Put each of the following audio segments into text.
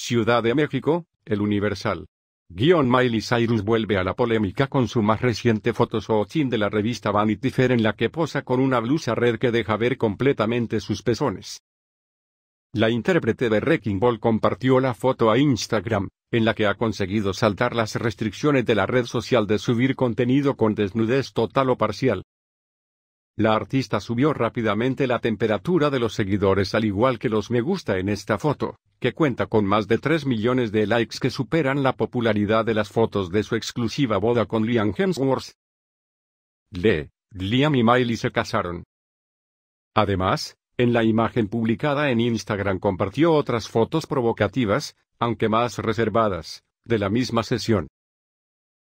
Ciudad de México, El Universal. Guión Miley Cyrus vuelve a la polémica con su más reciente foto de la revista Vanity Fair en la que posa con una blusa red que deja ver completamente sus pezones. La intérprete de Wrecking Ball compartió la foto a Instagram, en la que ha conseguido saltar las restricciones de la red social de subir contenido con desnudez total o parcial. La artista subió rápidamente la temperatura de los seguidores al igual que los me gusta en esta foto, que cuenta con más de 3 millones de likes que superan la popularidad de las fotos de su exclusiva boda con Liam Hemsworth. Le, Liam y Miley se casaron. Además, en la imagen publicada en Instagram compartió otras fotos provocativas, aunque más reservadas, de la misma sesión.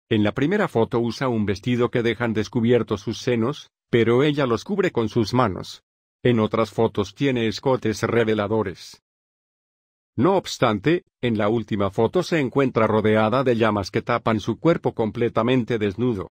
En la primera foto usa un vestido que dejan descubiertos sus senos, pero ella los cubre con sus manos. En otras fotos tiene escotes reveladores. No obstante, en la última foto se encuentra rodeada de llamas que tapan su cuerpo completamente desnudo.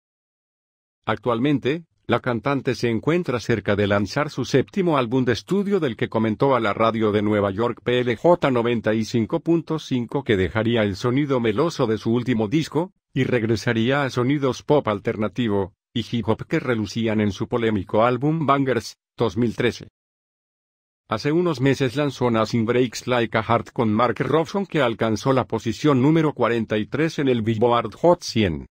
Actualmente, la cantante se encuentra cerca de lanzar su séptimo álbum de estudio del que comentó a la radio de Nueva York PLJ 95.5 que dejaría el sonido meloso de su último disco, y regresaría a sonidos pop alternativo, y hip hop que relucían en su polémico álbum Bangers, 2013. Hace unos meses lanzó Nothing Breaks Like a Heart con Mark Robson que alcanzó la posición número 43 en el Billboard Hot 100.